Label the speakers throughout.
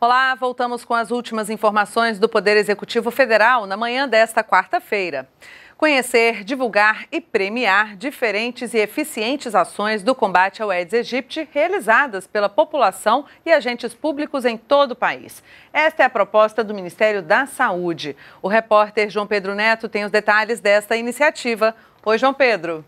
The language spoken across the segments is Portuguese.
Speaker 1: Olá, voltamos com as últimas informações do Poder Executivo Federal na manhã desta quarta-feira. Conhecer, divulgar e premiar diferentes e eficientes ações do combate ao Aedes aegypti realizadas pela população e agentes públicos em todo o país. Esta é a proposta do Ministério da Saúde. O repórter João Pedro Neto tem os detalhes desta iniciativa. Oi, João Pedro.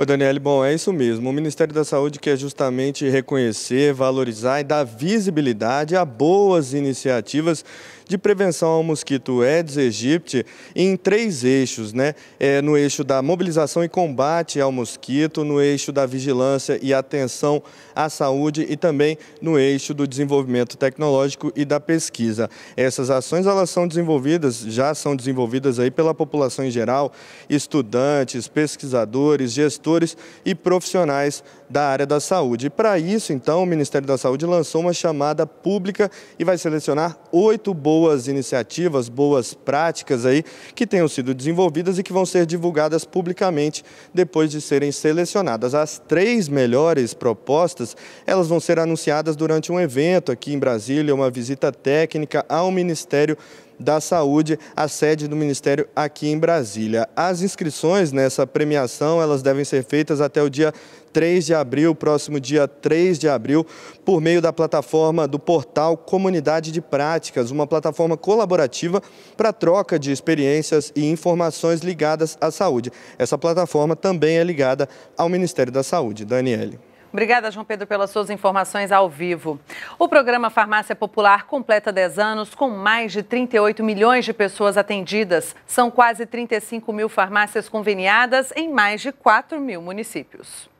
Speaker 2: Oi, Daniele. Bom, é isso mesmo. O Ministério da Saúde quer justamente reconhecer, valorizar e dar visibilidade a boas iniciativas de prevenção ao mosquito Aedes aegypti em três eixos, né? É, no eixo da mobilização e combate ao mosquito, no eixo da vigilância e atenção à saúde e também no eixo do desenvolvimento tecnológico e da pesquisa. Essas ações elas são desenvolvidas, já são desenvolvidas aí pela população em geral, estudantes, pesquisadores, gestores e profissionais da área da saúde. E para isso, então, o Ministério da Saúde lançou uma chamada pública e vai selecionar oito bolsas boas iniciativas, boas práticas aí que tenham sido desenvolvidas e que vão ser divulgadas publicamente depois de serem selecionadas. As três melhores propostas, elas vão ser anunciadas durante um evento aqui em Brasília, uma visita técnica ao Ministério da Saúde, a sede do Ministério aqui em Brasília. As inscrições nessa premiação, elas devem ser feitas até o dia 3 de abril, próximo dia 3 de abril, por meio da plataforma do portal Comunidade de Práticas, uma plataforma colaborativa para troca de experiências e informações ligadas à saúde. Essa plataforma também é ligada ao Ministério da Saúde. Daniele.
Speaker 1: Obrigada, João Pedro, pelas suas informações ao vivo. O programa Farmácia Popular completa 10 anos, com mais de 38 milhões de pessoas atendidas. São quase 35 mil farmácias conveniadas em mais de 4 mil municípios.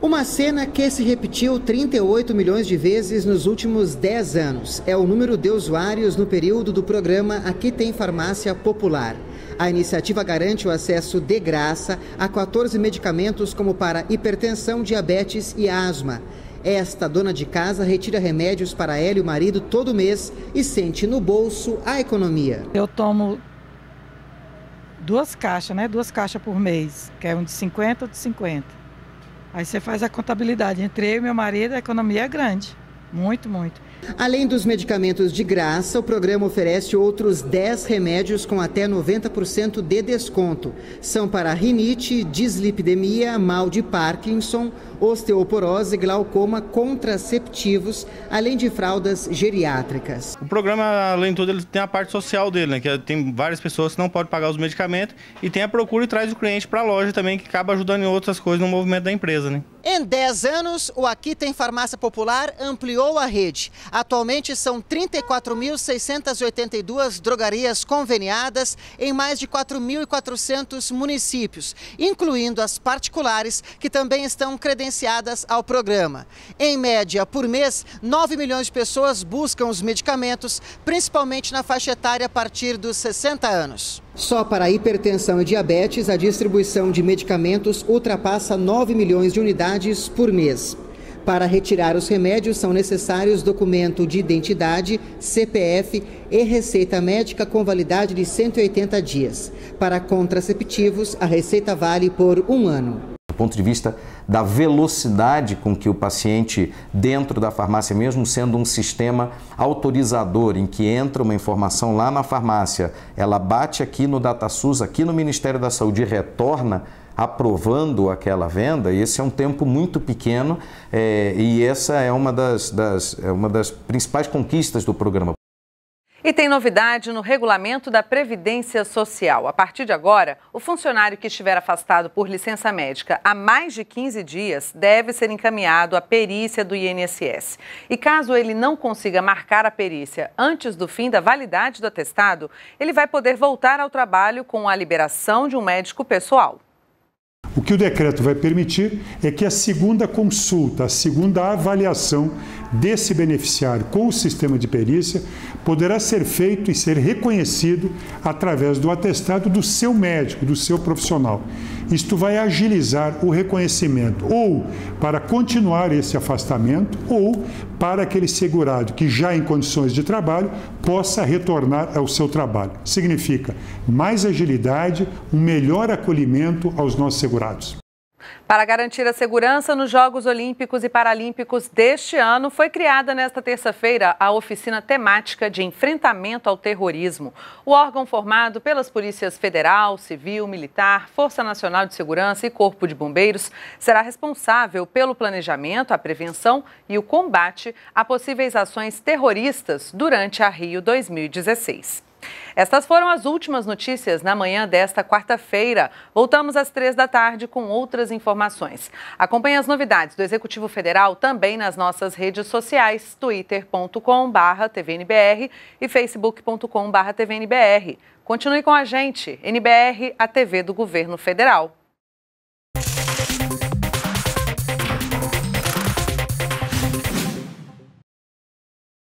Speaker 3: Uma cena que se repetiu 38 milhões de vezes nos últimos 10 anos. É o número de usuários no período do programa Aqui Tem Farmácia Popular. A iniciativa garante o acesso de graça a 14 medicamentos como para hipertensão, diabetes e asma. Esta dona de casa retira remédios para ela e o marido todo mês e sente no bolso a economia. Eu tomo
Speaker 1: duas caixas, né? Duas caixas por mês, que é um de 50 ou de 50. Aí você faz a contabilidade. Entre eu e meu marido, a economia é grande. Muito, muito.
Speaker 3: Além dos medicamentos de graça, o programa oferece outros 10 remédios com até 90% de desconto. São para rinite, dislipidemia, mal de Parkinson, osteoporose, glaucoma, contraceptivos, além de fraldas geriátricas. O
Speaker 2: programa, além de tudo, ele tem a parte social dele, né? Que tem várias pessoas que não podem pagar os medicamentos e tem a procura e traz o cliente para a loja também, que acaba ajudando em outras coisas no movimento da empresa, né?
Speaker 3: Em 10 anos, o Aqui Tem Farmácia Popular ampliou a rede. Atualmente são 34.682 drogarias conveniadas em mais de 4.400 municípios, incluindo as particulares que também estão credenciadas ao programa. Em média, por mês, 9 milhões de pessoas buscam os medicamentos, principalmente na faixa etária a partir dos 60 anos. Só para hipertensão e diabetes, a distribuição de medicamentos ultrapassa 9 milhões de unidades por mês. Para retirar os remédios, são necessários documento de identidade, CPF e receita médica com validade de 180 dias. Para contraceptivos, a receita vale por um ano. Do ponto de vista da velocidade com que o paciente, dentro da farmácia, mesmo sendo um sistema autorizador, em que entra uma informação lá na farmácia, ela bate aqui no DataSUS, aqui no Ministério da Saúde e retorna aprovando aquela venda, esse é um tempo muito pequeno é, e essa é uma das, das, é uma das principais conquistas do programa.
Speaker 1: E tem novidade no regulamento da Previdência Social. A partir de agora, o funcionário que estiver afastado por licença médica há mais de 15 dias deve ser encaminhado à perícia do INSS. E caso ele não consiga marcar a perícia antes do fim da validade do atestado, ele vai poder voltar ao trabalho com a liberação de um médico pessoal. O que o decreto vai permitir é que a segunda consulta, a segunda avaliação desse beneficiário com o sistema de perícia poderá ser feito e ser reconhecido através do atestado do seu médico, do seu profissional. Isto vai agilizar o reconhecimento, ou para continuar esse afastamento, ou para aquele segurado que já em condições de trabalho possa retornar ao seu trabalho. Significa mais agilidade, um melhor acolhimento aos nossos segurados. Para garantir a segurança nos Jogos Olímpicos e Paralímpicos deste ano, foi criada nesta terça-feira a oficina temática de enfrentamento ao terrorismo. O órgão formado pelas polícias federal, civil, militar, Força Nacional de Segurança e Corpo de Bombeiros será responsável pelo planejamento, a prevenção e o combate a possíveis ações terroristas durante a Rio 2016. Estas foram as últimas notícias na manhã desta quarta-feira. Voltamos às três da tarde com outras informações. Acompanhe as novidades do Executivo Federal também nas nossas redes sociais, twitter.com/tvnbr e facebook.com/tvnbr. Continue com a gente, NBR, a TV do Governo Federal.